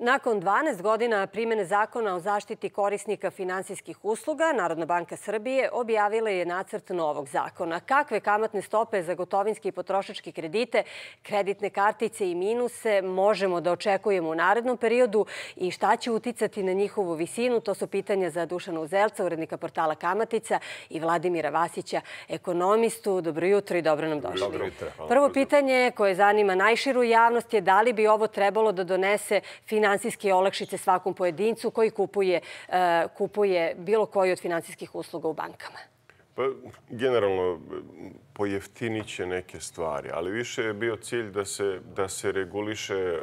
Nakon 12 godina primjene zakona o zaštiti korisnika finansijskih usluga, Narodna banka Srbije objavila je nacrt novog zakona. Kakve kamatne stope za gotovinski i potrošački kredite, kreditne kartice i minuse možemo da očekujemo u narednom periodu i šta će uticati na njihovu visinu? To su pitanja za Dušana Zelca, urednika portala Kamatica i Vladimira Vasića, ekonomistu. Dobro jutro i dobro nam došli. Dobro jutro. Prvo pitanje koje zanima najširu javnost je da li bi ovo trebalo da donese finansijski finansijske olakšice svakom pojedincu koji e, kupuje bilo koji od finansijskih usluga u bankama? Pa, generalno, pojeftinit će neke stvari, ali više je bio cilj da se reguliše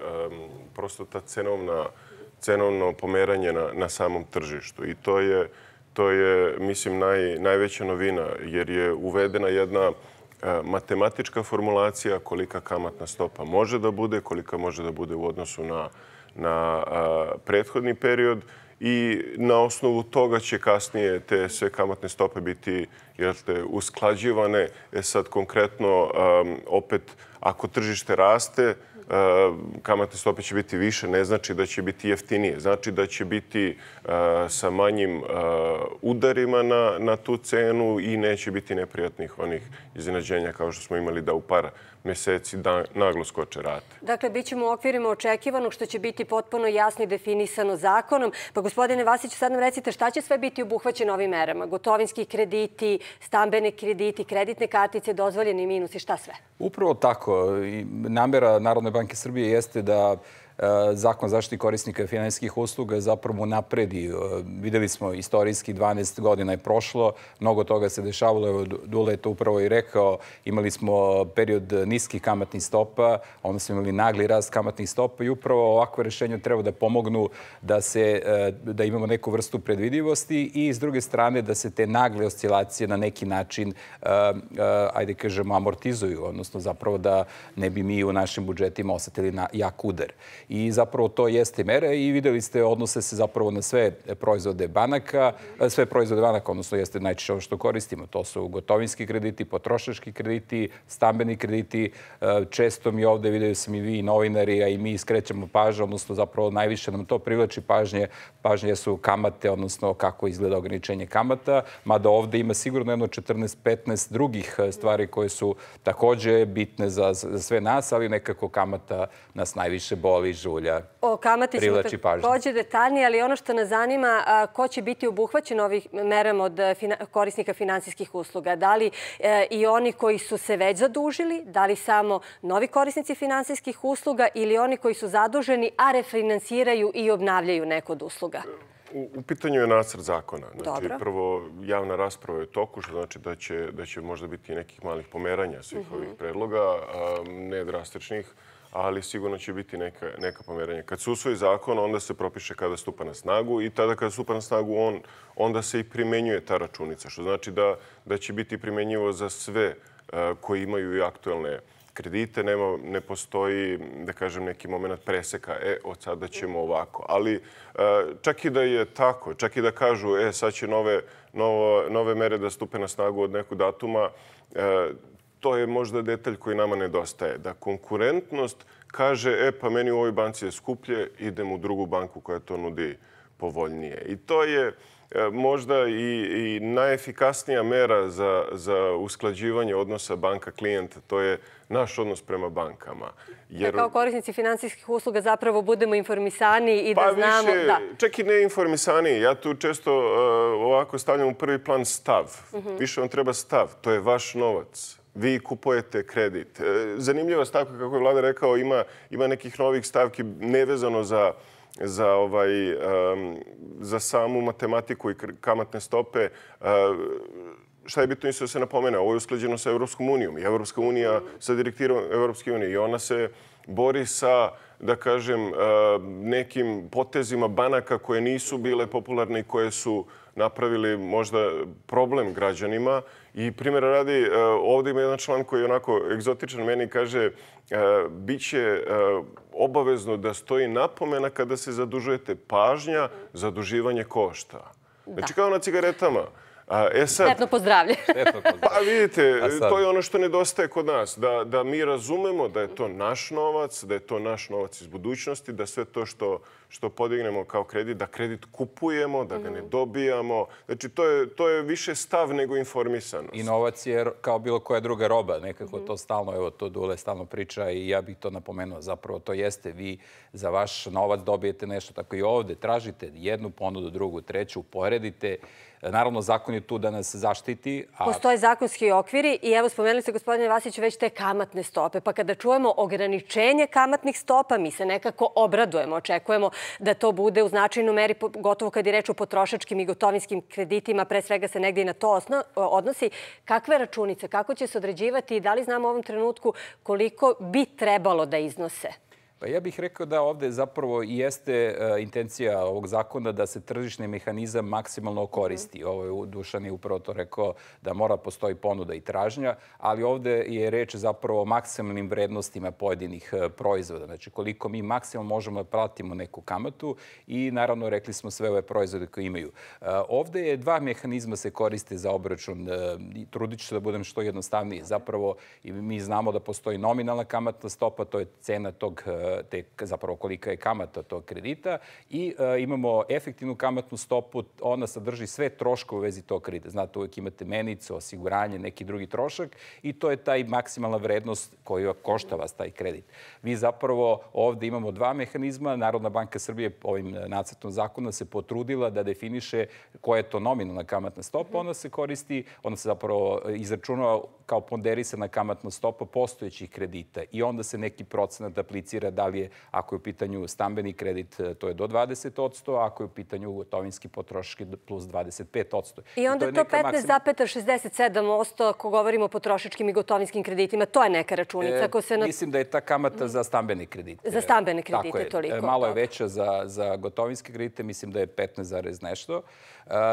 prosto ta cenovna cenovno pomeranje na samom tržištu. I to je, mislim, najveća novina, jer je uvedena jedna e, matematička formulacija kolika kamatna stopa može da bude, kolika može da bude u odnosu na na prethodni period i na osnovu toga će kasnije te sve kamatne stope biti usklađivane. E sad konkretno, opet, ako tržište raste, kamatne stope će biti više, ne znači da će biti jeftinije. Znači da će biti sa manjim udarima na tu cenu i neće biti neprijatnih onih iznenađenja kao što smo imali da u par meseci naglo skoče rate. Dakle, bit ćemo u okvirima očekivanog što će biti potpuno jasno i definisano zakonom. Pa, gospodine Vasić, sad nam recite šta će sve biti obuhvaćeno ovim merama? Gotovinski krediti, stambene krediti, kreditne kartice, dozvoljeni minus i šta sve? Upravo tako. Namera Narodne banke Srbije jeste da E, zakon zaštiti korisnika finanskih usluga zapravo napredi. E, videli smo istorijski 12 godina je prošlo, mnogo toga se dešavalo, Dule je to upravo i rekao, imali smo period niskih kamatnih stopa, onda smo imali nagli rast kamatnih stopa i upravo ovakve rešenje treba da pomognu e, da imamo neku vrstu predvidivosti i s druge strane da se te nagle oscilacije na neki način ajde kažemo amortizuju, odnosno zapravo da ne bi mi u našim budžetima osetili jak udar i zapravo to jeste mera i videli ste odnose se zapravo na sve proizvode banaka, e, sve proizvode banaka, odnosno jeste najčešće ovo što koristimo. To su gotovinski krediti, potrošački krediti, stambeni krediti. E, često mi ovde, videli sam i vi novinari, a i mi skrećemo pažnje, odnosno zapravo najviše nam to privlači pažnje, pažnje su kamate, odnosno kako izgleda ograničenje kamata, mada ovde ima sigurno jedno 14-15 drugih e, stvari koje su takođe bitne za sve nas, ali nekako kamata nas najviše boli iz ulja privlači pažnje. O kamati smo detaljni, ali ono što nas zanima, ko će biti obuhvaćen ovih merama od e, korisnika finansijskih usluga? Da li e, i oni koji su se već zadužili, da li samo novi korisnici finansijskih usluga ili oni koji su zaduženi, a refinansiraju i obnavljaju neko od usluga? U pitanju je nacrt zakona. Znači, prvo, javna rasprava je toku, što znači da će možda biti nekih malih pomeranja svih mhm. ovih predloga, ne drastičnih ali sigurno će biti neka, neka pomeranja. Kad se usvoji zakon, onda se propiše kada stupa na snagu i tada kada stupa na snagu, on, onda se i primenjuje ta računica, što znači da, da će biti primenjivo za sve e, koji imaju i aktuelne kredite. Nema, ne postoji, da kažem, neki moment preseka, e, od sada ćemo ovako. Ali e, čak i da je tako, čak i da kažu, e, sad će nove, nove, nove mere da stupe na snagu od nekog datuma, e, to je možda detalj koji nama nedostaje. Da konkurentnost kaže, e pa meni u ovoj banci je skuplje, idem u drugu banku koja to nudi povoljnije. I to je e, možda i najefikasnija mera za usklađivanje odnosa banka-klijenta. To je naš odnos prema bankama. Da kao korisnici financijskih usluga zapravo budemo informisani i da pa znamo... Čak i ne informisani. Ja tu često e, ovako stavljam u prvi plan stav. Mhm. Više vam treba stav. To je vaš novac vi kupujete kredit. E, zanimljiva stavka, kako je vlada rekao, ima nekih novih stavki nevezano za za ovaj, samu matematiku i kamatne stope. E, šta je bitno isto da se napomene? Ovo je uskleđeno sa Evropskom unijom i Evropska unija sa direktirom Evropske unije i ona se bori sa da kažem, eh, nekim potezima banaka koje nisu bile popularne i koje su napravili možda problem građanima. I primjer radi, eh, ovdje ima jedan član koji je onako egzotičan meni kaže eh, bit će obavezno da stoji napomena kada se zadužujete pažnja, zaduživanje košta. Znači kao na cigaretama. E Sretno pozdravlje. Pa vidite, to je ono što nedostaje kod nas. Da mi razumemo da je to naš novac, da je to naš novac iz budućnosti, da sve to što što podignemo kao kredit, da kredit kupujemo, da ga ne mhm. dobijamo. Znači, to je više stav nego informisanost. Inovac je kao bilo koja druga roba. Nekako mhm. to stalno, evo, to Dule stalno priča i ja bih to napomenuo. Zapravo, to jeste. Vi za vaš novac dobijete nešto tako i ovde. Tražite jednu ponudu, drugu, treću, poredite. Naravno, zakon je tu da nas zaštiti. Postoje zakonski okviri i evo, spomenuli ste, gospodine Vasić, već te kamatne stope. Pa kada čujemo ograničenje kamatnih stopa, mi se nekako obradujemo, očekujemo da to bude u značajnu meri, gotovo kad je reč o potrošačkim i gotovinskim kreditima, pre svega se negdje na to odnosi. Kakve računice, kako će se određivati i da li znamo u ovom trenutku koliko bi trebalo da iznose? Pa ja bih rekao da ovdje zapravo i jeste e, intencija ovog zakona da se tržišni mehanizam maksimalno koristi. Ovo je Dušan je upravo to rekao da mora postoji ponuda i tražnja, ali ovdje je reč zapravo o maksimalnim vrednostima pojedinih e, proizvoda. Znači koliko mi maksimalno možemo da platimo neku kamatu i naravno rekli smo sve ove proizvode koje imaju. E, ovdje je dva mehanizma se koriste za obračun. Trudit ću da budem što jednostavniji. Zapravo mi znamo da postoji nominalna kamatna stopa, to je cena tog zapravo kolika je kamata tog kredita i e, imamo efektivnu kamatnu stopu, ona sadrži sve troške u vezi tog kredita. Znate, uvijek imate menicu, osiguranje, neki drugi trošak i to je taj maksimalna vrednost koju košta vas taj kredit. Mi zapravo ovde imamo dva mehanizma. Narodna banka Srbije ovim nacrtom zakona se potrudila da definiše koja je to nominalna kamatna stopa. Ona se koristi, ona se zapravo izračunava kao ponderisana kamatna stopa postojećih kredita i onda se neki procenat aplicira da li je, ako je u pitanju stambeni kredit, e, to je do 20%, ako je u pitanju gotovinski potroški plus 25%. I onda to 15,67% ako govorimo o potrošičkim i gotovinskim kreditima. To je neka računica. E, mislim da je ta kamata mhm. za stambeni kredit. Za stambeni kredit je e, toliko. Malo je veća za gotovinski kredite, mislim da je 15, nešto.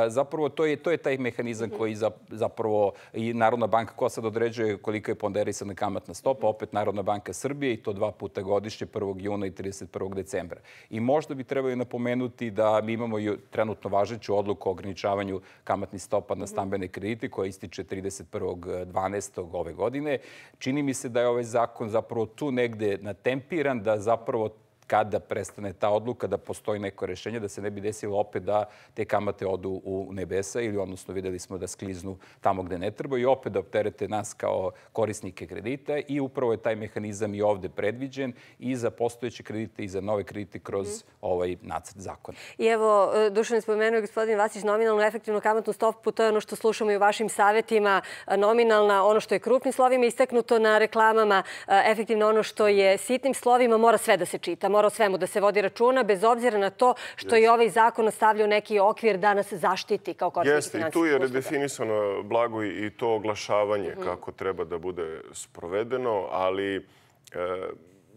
Zapravo, to je taj mehanizam mhm. koji zapravo i Narodna banka koja sad određuje koliko je ponderisana kamatna stopa, mhm. opet Narodna banka Srbije i to dva puta godišnje 31. juna i 31. decembra. I možda bi trebalo napomenuti da mi imamo trenutno važeću odluku o ograničavanju kamatnih stopa na stambene kredite koja ističe 31.12. ove godine. Čini mi se da je ovaj zakon zapravo tu negde natempiran, da zapravo kada prestane ta odluka, da postoji neko rešenje, da se ne bi desilo opet da te kamate odu u nebesa ili odnosno videli smo da skliznu tamo gde ne treba i opet da opterete nas kao korisnike kredita i upravo je taj mehanizam i ovde predviđen i za postojeće kredite i za nove kredite kroz mhm. ovaj nacrt zakona. I evo, e, Dušan je spomenuo, gospodin Vasić, nominalnu efektivnu kamatnu stopu, to je ono što slušamo i u vašim savjetima, e, nominalna, ono što je krupnim slovima, istaknuto na reklamama, e, efektivno ono što je sitnim slovima, mora sve da se čita mora o svemu da se vodi računa, bez obzira na to što i ovaj zakon ostavljao neki okvir da nas zaštiti kao korisnih financijskih usluga. Jeste, i tu je redefinisano blago i to oglašavanje mhm. kako treba da bude sprovedeno, ali e,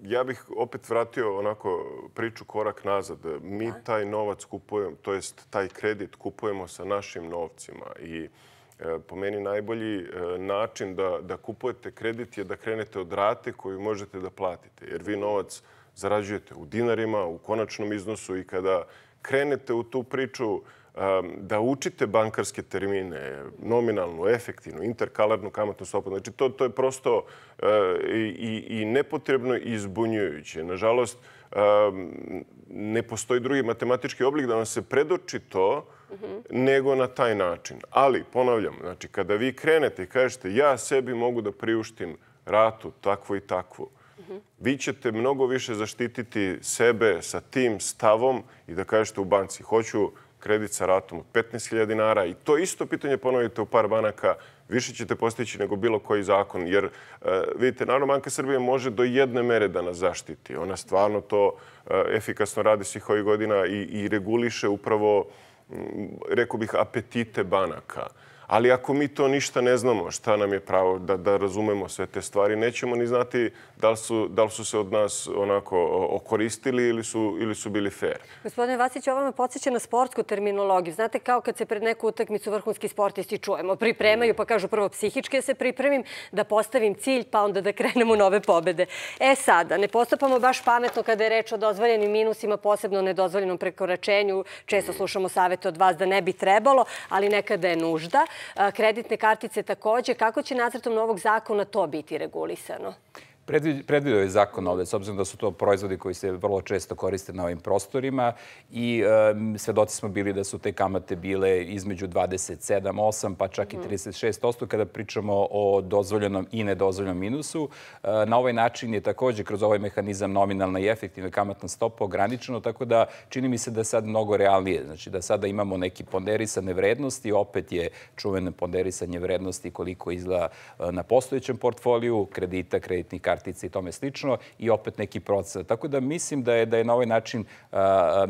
ja bih opet vratio onako priču korak nazad. Mi taj novac kupujemo, to jest taj kredit kupujemo sa našim novcima i e, Po meni najbolji e, način da kupujete kredit je da krenete od rate koju možete da platite. Jer vi novac zarađujete u dinarima, u konačnom iznosu i kada krenete u tu priču da učite bankarske termine, nominalnu, efektivnu, interkalarnu kamatnu stopu. Znači, to to je prosto e, i nepotrebno i izbunjujuće. Nažalost, ne postoji drugi matematički oblik da vam se predoči to nego na taj način. Ali, ponavljam, znači, kada vi krenete i kažete ja sebi mogu da priuštim ratu takvo i takvo, vi ćete mnogo više zaštititi sebe sa tim stavom i da kažete u banci hoću kredit sa ratom od 15.000 dinara i to isto pitanje ponovite u par banaka, više ćete postići nego bilo koji zakon. Jer e, vidite, naravno, Banka Srbije može do jedne mere da nas zaštiti. Ona stvarno to e, efikasno radi svih ovih godina i reguliše upravo, reku bih, apetite banaka. Ali ako mi to ništa ne znamo, šta nam je pravo da da razumemo sve te stvari, nećemo ni znati da li su se od nas onako okoristili ili su ili su bili fair. Gospodine Vasić, ovo me podsjeća na sportsku terminologiju. Znate kao kad se pred neku utakmicu vrhunski sportisti čujemo, pripremaju pa kažu prvo psihičke se pripremim, da postavim cilj pa onda da krenem u nove pobede. E sada, ne postupamo baš pametno kada je reč o dozvoljenim minusima, posebno o nedozvoljenom prekoračenju. Često slušamo savete od vas da ne bi trebalo, ali nekada je nužda kreditne kartice takođe. Kako će nacrtom novog zakona to biti regulisano? Predvidio je zakon ovde, s obzirom da su to proizvodi koji se vrlo često koriste na ovim prostorima i svedoci smo bili da su te kamate bile između 27-8 pa čak i 36% mhm. kada pričamo o dozvoljenom i nedozvoljenom minusu. E, na ovaj način je također kroz ovaj mehanizam nominalna i efektivna kamatna stopa ograničena, tako da čini mi se da je sad mnogo realnije. Znači da sada imamo neki ponderisane vrednosti, opet je čuveno ponderisanje vrednosti koliko izgleda e, na postojećem portfoliju kredita, kreditnih kartu kartice i tome slično i opet neki proces. Tako da mislim da je da je na ovaj način,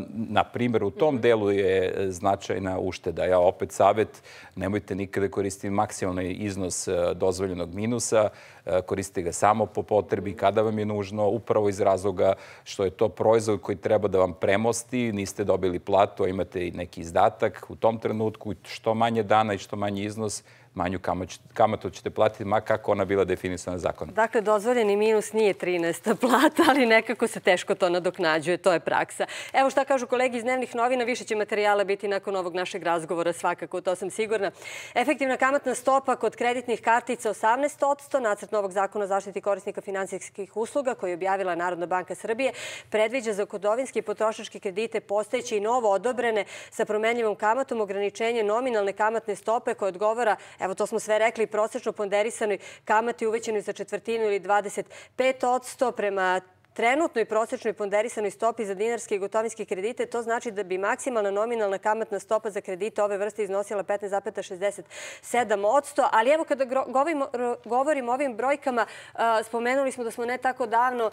na primjer, u tom mhm. delu je e, značajna ušteda. Ja opet savjet, nemojte nikada koristiti maksimalni iznos e, dozvoljenog minusa, e, koristite ga samo po potrebi, mhm. kada vam je nužno, upravo iz razloga što je to proizvod koji treba da vam premosti, niste dobili platu, imate i neki izdatak u tom trenutku, što manje dana i što manje iznos, manju kamatu ćete platiti, ma kako ona bila definisana zakonom. Dakle, dozvoljeni minus nije 13. plata, ali nekako se teško to nadoknađuje, to je praksa. Evo šta kažu kolegi iz dnevnih novina, više će materijala biti nakon ovog našeg razgovora, svakako, to sam sigurna. Efektivna kamatna stopa kod kreditnih kartica 18%, nacrt novog zakona o zaštiti korisnika financijskih usluga koji je objavila Narodna banka Srbije, predviđa za kodovinski potrošački kredite postojeće i novo odobrene sa promenljivom kamatom ograničenje nominalne kamatne stope koje odgovara evo to smo sve rekli, prosječno ponderisanoj kamati uvećenoj za četvrtinu ili 25 odsto prema trenutnoj prosječnoj ponderisanoj stopi za dinarske i gotovinske kredite, to znači da bi maksimalna nominalna kamatna stopa za kredite ove vrste iznosila 15,67%. Ali evo kada govorimo o ovim brojkama, spomenuli smo da smo ne tako davno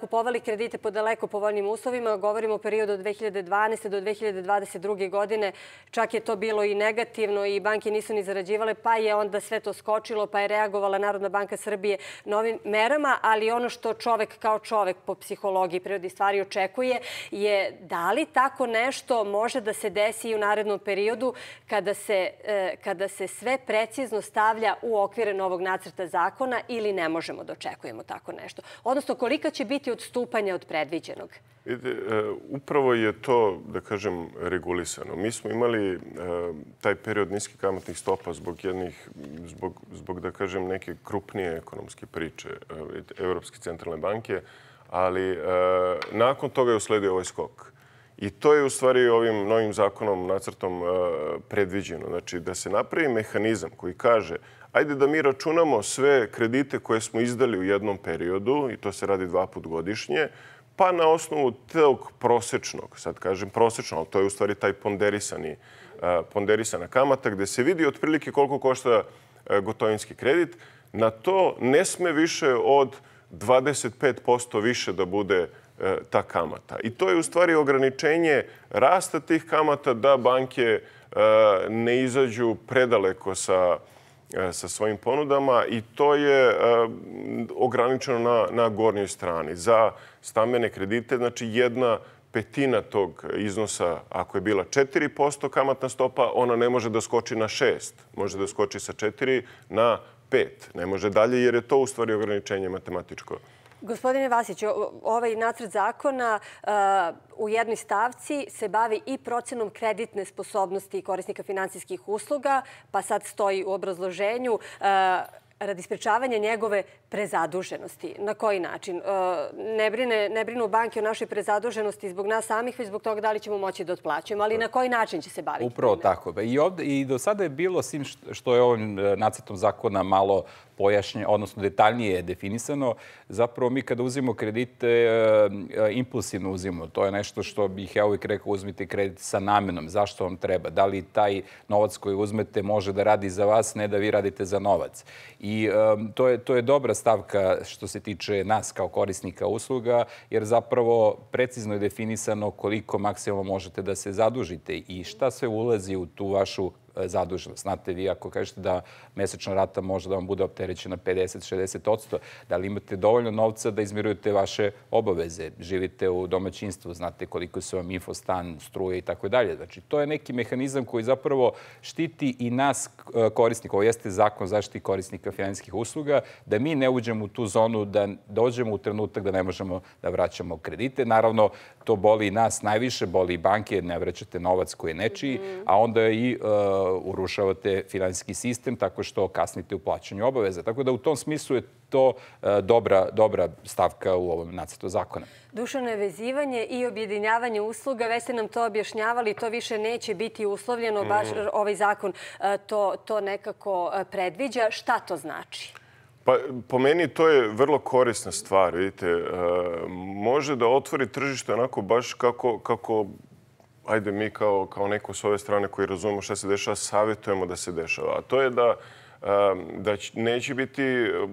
kupovali kredite po daleko povoljnim uslovima. Govorimo o periodu od 2012. do 2022. godine. Čak je to bilo i negativno i banke nisu ni zarađivale, pa je onda sve to skočilo, pa je reagovala Narodna banka Srbije novim merama, ali ono što čovek kao čovek čovek po psihologiji prirodi stvari očekuje je da li tako nešto može da se desi i u narednom periodu kada se, e, kada se sve precizno stavlja u okvire novog nacrta zakona ili ne možemo da očekujemo tako nešto? Odnosno, kolika će biti odstupanja od predviđenog? E, e, upravo je to, da kažem, regulisano. Mi smo imali e, taj period niskih kamatnih stopa zbog jednih, zbog, da kažem, neke krupnije ekonomske priče Evropske centralne banke, ali nakon toga je usledio ovaj skok. I to je u stvari ovim novim zakonom, nacrtom, predviđeno. Znači, da se napravi mehanizam koji kaže ajde da mi računamo sve kredite koje smo izdali u jednom periodu, i to se radi dva put godišnje, Pa na osnovu tog prosečnog, sad kažem prosečno, ali to je u stvari taj ponderisani, e, ponderisana kamata gde se vidi otprilike koliko košta e, gotovinski kredit, na to ne sme više od 25% više da bude e, ta kamata. I to je u stvari ograničenje rasta tih kamata da banke ne izađu predaleko sa kamata E, sa svojim ponudama i to je e, ograničeno na gornjoj strani. Za stambene kredite, znači jedna petina tog iznosa, ako je bila 4% kamatna stopa, ona ne može da skoči na 6%, može da skoči sa 4% na 5%. Ne može dalje jer je to u stvari ograničenje matematičko. Gospodine Vasić, ovaj nacrt zakona u jednoj stavci se bavi i procenom kreditne sposobnosti korisnika finansijskih usluga, pa sad stoji u obrazloženju radi sprečavanja njegove prezaduženosti. Na koji način? Ne, brine, ne brinu banke o našoj prezaduženosti zbog nas samih, već zbog toga da li ćemo moći da otplaćujemo, ali na koji način će se baviti? Upravo tako. I, ovde, I do sada je bilo, sim što je ovim e, nacetom zakona malo pojašnje, odnosno detaljnije je definisano. Zapravo mi kada uzimo kredite, e, impulsivno uzimo. To je nešto što bih ja uvijek rekao uzmite kredit sa namenom. Zašto vam treba? Da li taj novac koji uzmete može da radi za vas, ne da vi radite za novac? I e, to je dobra stavka što se tiče nas kao korisnika usluga, jer zapravo precizno je definisano koliko maksimalno možete da se zadužite i šta sve ulazi u tu vašu E, zadužili. Znate vi, ako kažete da mesečna rata može da vam bude opterećena 50-60%, da li imate dovoljno novca da izmirujete vaše obaveze? Živite u domaćinstvu, znate koliko su vam infostan, struje i tako dalje. Znači, to je neki mehanizam koji zapravo štiti i nas e, korisnika. Ovo jeste zakon zaštiti korisnika finanskih usluga, da mi ne uđemo u tu zonu, da dođemo u trenutak da ne možemo da vraćamo kredite. Naravno, to boli i nas najviše, boli i banke, ne vraćate novac koji je nečiji, a onda i e, urušavate finansijski sistem tako što kasnite u plaćanju obaveza. Tako da u tom smislu je to e, dobra stavka u ovom nacetu zakona. Dušano je vezivanje i objedinjavanje usluga. Već ste nam to objašnjavali. To više neće biti uslovljeno. Baš mhm. ovaj zakon e, to nekako e, predviđa. Šta to znači? Pa, po meni to je vrlo korisna stvar. Može da otvori tržište onako baš kako ajde mi kao, kao neko s ove strane koji razumemo šta se dešava, savjetujemo da se dešava. A to je da da neće biti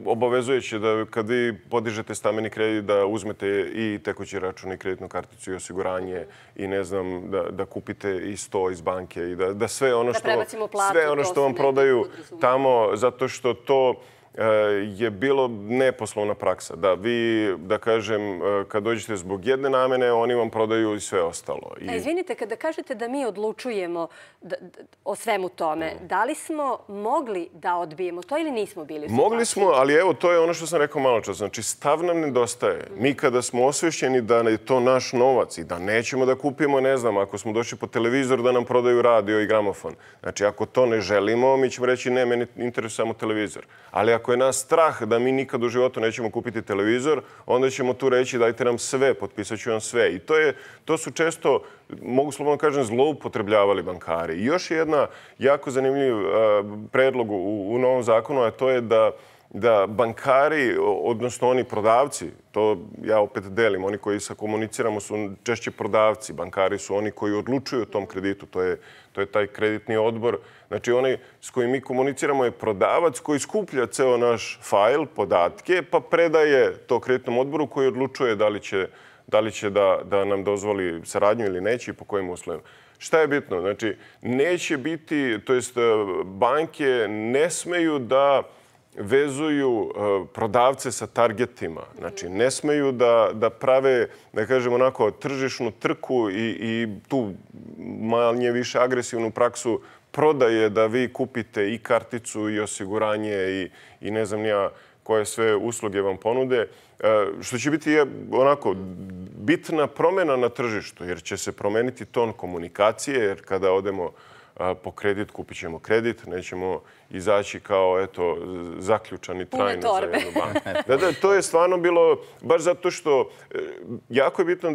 obavezujeće da kad vi podižete stameni kredit da uzmete i tekući račun i kreditnu karticu i osiguranje i ne znam da, da kupite i sto iz banke i da, da sve ono što, da platu, sve ono što vam prodaju tamo zato što to E, je bilo neposlovna praksa. Da vi, da kažem, e, kad dođete zbog jedne namene, oni vam prodaju i sve ostalo. E, izvinite, kada kažete da mi odlučujemo o svemu tome, mm. da li smo mogli da odbijemo to ili nismo bili? Mogli smo, ali evo, to je ono što sam rekao malo čas. Znači, stav nam nedostaje. Mm. Mi kada smo osvješćeni da je to naš novac i da nećemo da kupimo, ne znam, ako smo došli po televizor da nam prodaju radio i gramofon. Znači, ako to ne želimo, mi ćemo reći ne, meni interesuje samo televizor. Ali ak ako je nas strah da mi nikad u životu nećemo kupiti televizor, onda ćemo tu reći dajte nam sve, potpisat ću vam sve. I to je, to su često, mogu slobodno kažem, zloupotrebljavali bankari. I još jedna jako zanimljiv eh, predlog u u novom zakonu, a to je da da bankari, odnosno oni prodavci, to ja opet delim, oni koji sa komuniciramo su češće prodavci, bankari su oni koji odlučuju o tom kreditu, to je, To je taj kreditni odbor. Znači, onaj s kojim mi komuniciramo je prodavac koji skuplja ceo naš fail, podatke, pa predaje to kreditnom odboru koji odlučuje da li će da nam dozvoli saradnju ili neće i po kojim uslovima. Šta je bitno? Znači, neće biti, to jest banke ne smeju da vezuju eh, prodavce sa targetima. Znači, ne smeju da prave, da kažem onako, tržišnu trku i tu malnje više agresivnu praksu prodaje da vi kupite i karticu i osiguranje i ne znam nija koje sve usluge vam ponude, eh, što će biti onako bitna promjena na tržištu, jer će se promeniti ton komunikacije, jer kada odemo po kredit, kupit ćemo kredit, nećemo izaći kao zaključani trajno za jednu banku. To je stvarno bilo, baš zato što e, jako je bitno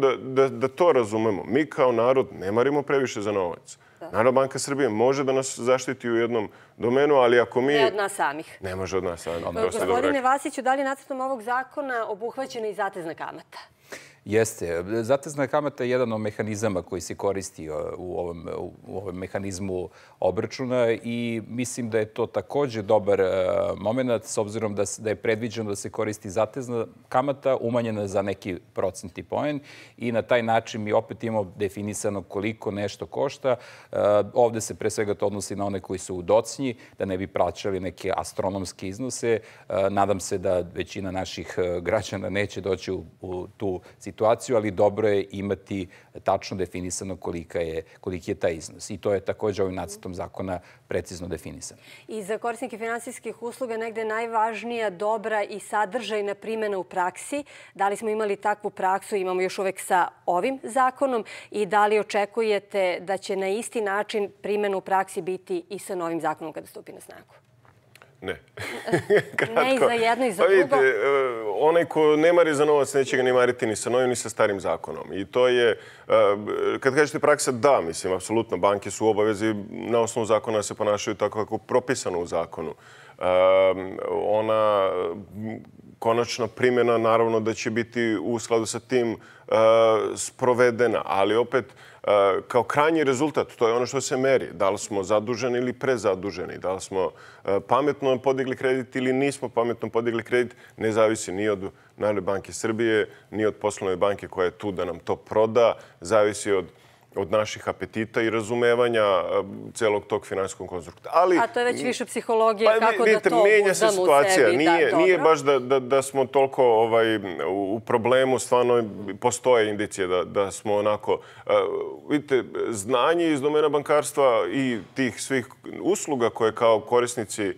da to razumemo. Mi kao narod ne marimo previše za novac. Narodna banka Srbije može da nas zaštiti u jednom domenu, ali ako mi... Ne od nas samih. Ne može od nas samih. E, gospodine Vasiću, da li je nacrtom ovog zakona obuhvaćena i zatezna kamata? Jeste. Zatezna kamata je jedan od mehanizama koji se koristi uh, u ovom, u ovom mehanizmu obračuna i mislim da je to takođe dobar uh, moment s obzirom da, da je predviđeno da se koristi zatezna kamata umanjena za neki procenti poen i na taj način mi opet imamo definisano koliko nešto košta. Uh, ovde se pre svega to odnosi na one koji su u docnji, da ne bi plaćali neke astronomske iznose. Nadam se da većina naših građana neće doći u, u tu situaciju situaciju, ali dobro je imati tačno definisano koliki je ta iznos. I to je takođe ovim nacetom zakona precizno definisano. I za korisnike finansijskih usluga negde najvažnija dobra i sadržajna primjena u praksi. Da li smo imali takvu praksu, imamo još uvek sa ovim zakonom i da li očekujete da će na isti način primjena u praksi biti i sa novim zakonom kada stupi na snagu? Ne. ne i za jedno i za pa drugo? Vidite, eh, onaj ko ne mari za novac neće ga ni mariti ni sa novim ni sa starim zakonom. I to je, eh, kad kažete praksa, da, mislim, apsolutno, banke su u obavezi na osnovu zakona se ponašaju tako kako propisano u zakonu. Ona konačna primjena, naravno, da će biti u skladu sa tim eh, sprovedena, ali opet... Eh, kao krajnji rezultat, to je ono što se meri, da li smo zaduženi ili prezaduženi, da li smo eh, pametno podigli kredit ili nismo pametno podigli kredit, ne zavisi ni od Narodne banke Srbije, ni od poslovne banke koja je tu da nam to proda, zavisi od od naših apetita i razumevanja celog tog finansijskog konstrukta. A to je već više psihologije, pa kako da to uzdam u sebi. Vidite, menja se situacija. Nije baš da smo toliko ovaj, u problemu, stvarno postoje indicije da smo onako... Vidite, znanje iz domena bankarstva i tih svih usluga koje kao korisnici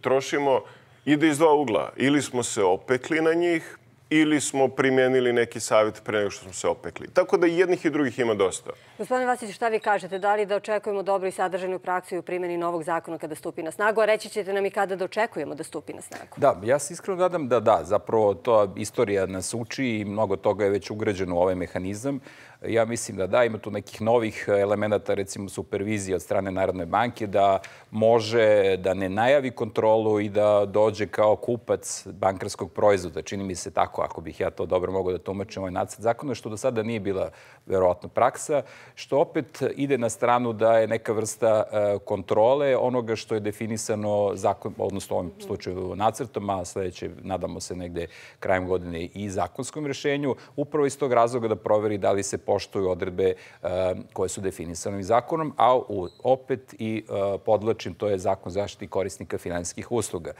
trošimo ide iz dva ugla. Ili smo se opekli na njih, ili smo primjenili neki savjet pre nego što smo se opekli. Tako da i jednih i drugih ima dosta. Gospodin Vasić, šta vi kažete? Da li da očekujemo dobru i sadržajnu praksu i u primjeni novog zakona kada stupi na snagu? A reći ćete nam i kada da očekujemo da stupi na snagu? Da, ja se iskreno nadam da da. Zapravo, to istorija nas uči i mnogo toga je već ugrađeno u ovaj mehanizam. Ja mislim da da, ima tu nekih novih elementa, recimo supervizije od strane Narodne banke, da može da ne najavi kontrolu i da dođe kao kupac bankarskog proizvoda. Čini mi se tako, ako bih ja to dobro mogo da tumačim ovaj nacad zakona, što do sada nije bila verovatno praksa, što opet ide na stranu da je neka vrsta e, kontrole onoga što je definisano zakon, odnosno u ovom slučaju nacrtom, a sledeće, nadamo se, negde krajem godine i zakonskom rješenju, upravo iz tog razloga da proveri da li se poštuju odredbe e, koje su definisane i zakonom, a opet i e, podlačim, to je zakon zaštiti korisnika finansijskih usluga.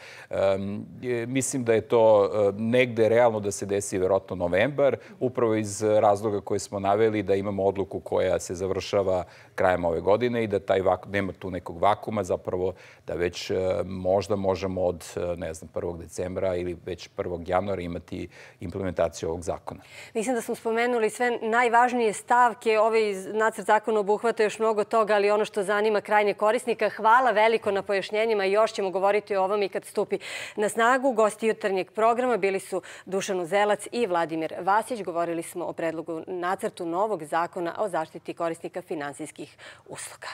Mislim da je to e, negde realno da se desi verotno novembar, upravo iz razloga koje smo naveli da imamo odluku koja se završava krajem ove godine i da taj nema tu nekog vakuma, zapravo da već možda možemo od ne znam, 1. decembra ili već 1. januara imati implementaciju ovog zakona. Mislim da smo spomenuli sve najvažnije najvažnije stavke. Ovaj nacrt zakona obuhvata još mnogo toga, ali ono što zanima krajnje korisnika. Hvala veliko na pojašnjenjima i još ćemo govoriti o ovom i kad stupi na snagu. Gosti jutarnjeg programa bili su Dušan Uzelac i Vladimir Vasić. Govorili smo o predlogu nacrtu novog zakona o zaštiti korisnika finansijskih usluga.